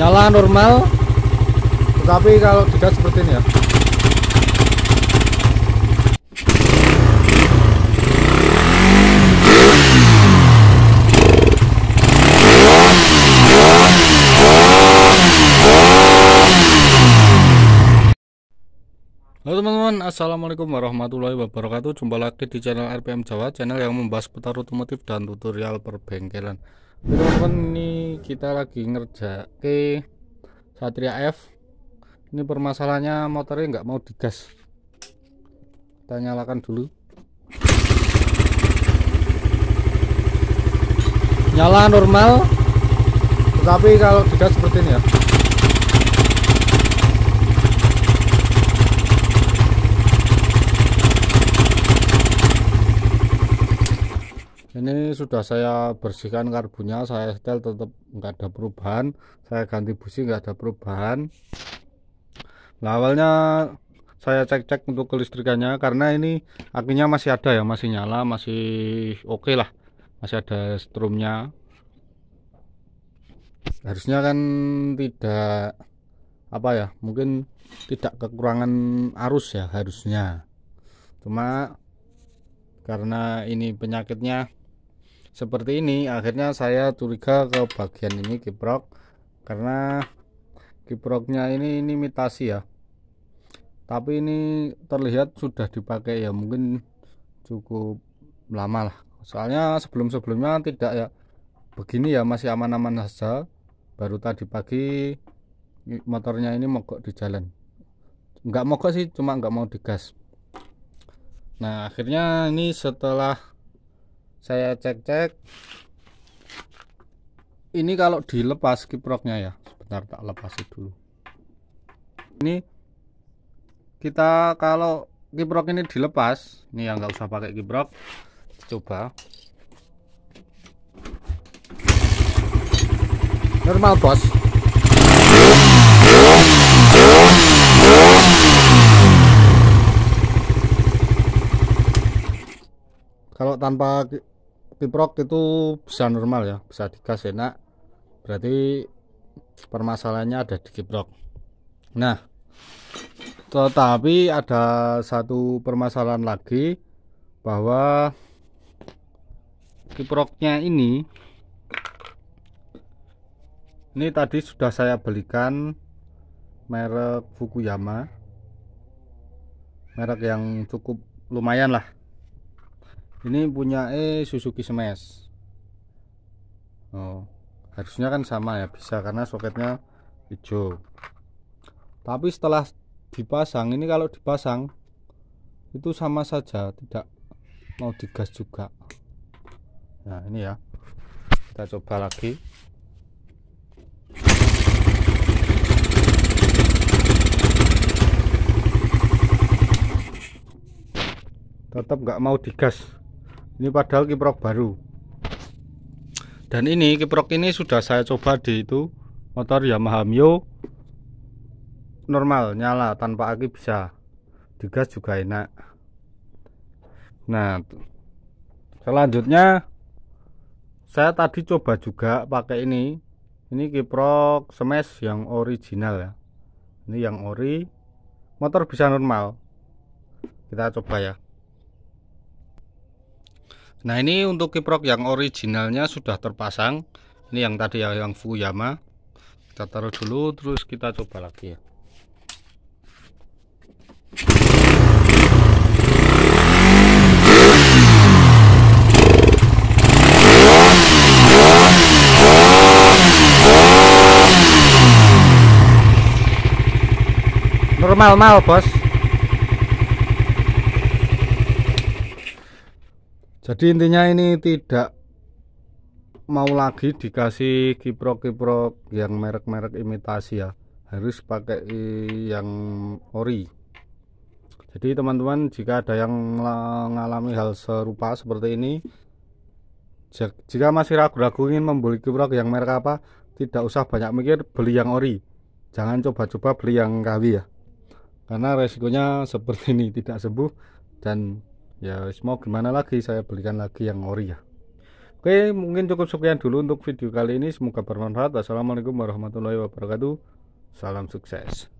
nyala normal tetapi kalau tidak seperti ini ya Halo teman-teman, Assalamualaikum warahmatullahi wabarakatuh Jumpa lagi di channel RPM Jawa Channel yang membahas putar otomotif dan tutorial perbengkelan Oke teman-teman ini kita lagi ngerja ke Satria F ini permasalahannya motornya nggak mau digas kita nyalakan dulu nyala normal tetapi kalau digas seperti ini ya sudah saya bersihkan karbunya saya setel tetap nggak ada perubahan saya ganti busi nggak ada perubahan nah awalnya saya cek-cek untuk kelistrikannya karena ini akinya masih ada ya masih nyala masih oke okay lah masih ada strumnya harusnya kan tidak apa ya mungkin tidak kekurangan arus ya harusnya cuma karena ini penyakitnya seperti ini akhirnya saya curiga ke bagian ini kiprok karena kiproknya ini, ini imitasi ya tapi ini terlihat sudah dipakai ya mungkin cukup lama lah soalnya sebelum-sebelumnya tidak ya begini ya masih aman-aman saja baru tadi pagi motornya ini mogok di jalan Enggak mogok sih cuma enggak mau digas nah akhirnya ini setelah saya cek-cek ini kalau dilepas kiproknya ya sebentar tak lepas dulu ini kita kalau kiprok ini dilepas ini yang nggak usah pakai kiprok coba normal bos kalau tanpa tiprok itu bisa normal ya bisa digas enak berarti permasalahannya ada di kiprok nah tetapi ada satu permasalahan lagi bahwa kiproknya ini ini tadi sudah saya belikan merek Fukuyama merek yang cukup lumayan lah ini punya E Suzuki Smash oh harusnya kan sama ya bisa karena soketnya hijau tapi setelah dipasang ini kalau dipasang itu sama saja tidak mau digas juga nah ini ya kita coba lagi tetap nggak mau digas ini padahal kiprok baru dan ini kiprok ini sudah saya coba di itu motor Yamaha Mio normal nyala tanpa aki bisa digas juga enak nah selanjutnya saya tadi coba juga pakai ini ini kiprok smash yang original ya ini yang ori motor bisa normal kita coba ya Nah ini untuk kiprok yang originalnya sudah terpasang Ini yang tadi ya yang Fuyama Kita taruh dulu terus kita coba lagi ya Normal mal bos jadi intinya ini tidak mau lagi dikasih kiprok-kiprok yang merek-merek imitasi ya harus pakai yang ori jadi teman-teman jika ada yang mengalami hal serupa seperti ini jika masih ragu-ragu ingin membeli kiprok yang merek apa tidak usah banyak mikir beli yang ori jangan coba-coba beli yang kawi ya karena resikonya seperti ini tidak sembuh dan ya mau gimana lagi saya belikan lagi yang ori ya oke mungkin cukup sekian dulu untuk video kali ini semoga bermanfaat assalamualaikum warahmatullahi wabarakatuh salam sukses